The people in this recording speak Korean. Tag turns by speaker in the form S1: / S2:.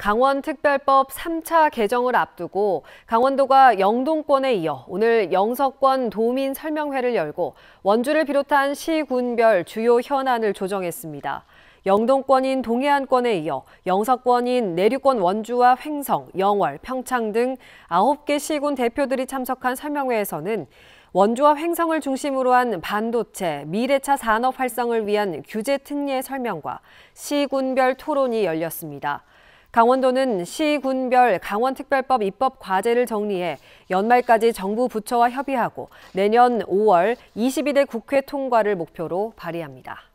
S1: 강원특별법 3차 개정을 앞두고 강원도가 영동권에 이어 오늘 영서권 도민 설명회를 열고 원주를 비롯한 시군별 주요 현안을 조정했습니다. 영동권인 동해안권에 이어 영서권인 내륙권 원주와 횡성, 영월, 평창 등 9개 시군 대표들이 참석한 설명회에서는 원주와 횡성을 중심으로 한 반도체, 미래차 산업 활성을 위한 규제 특례 설명과 시군별 토론이 열렸습니다. 강원도는 시군별 강원특별법 입법 과제를 정리해 연말까지 정부 부처와 협의하고 내년 5월 22대 국회 통과를 목표로 발의합니다.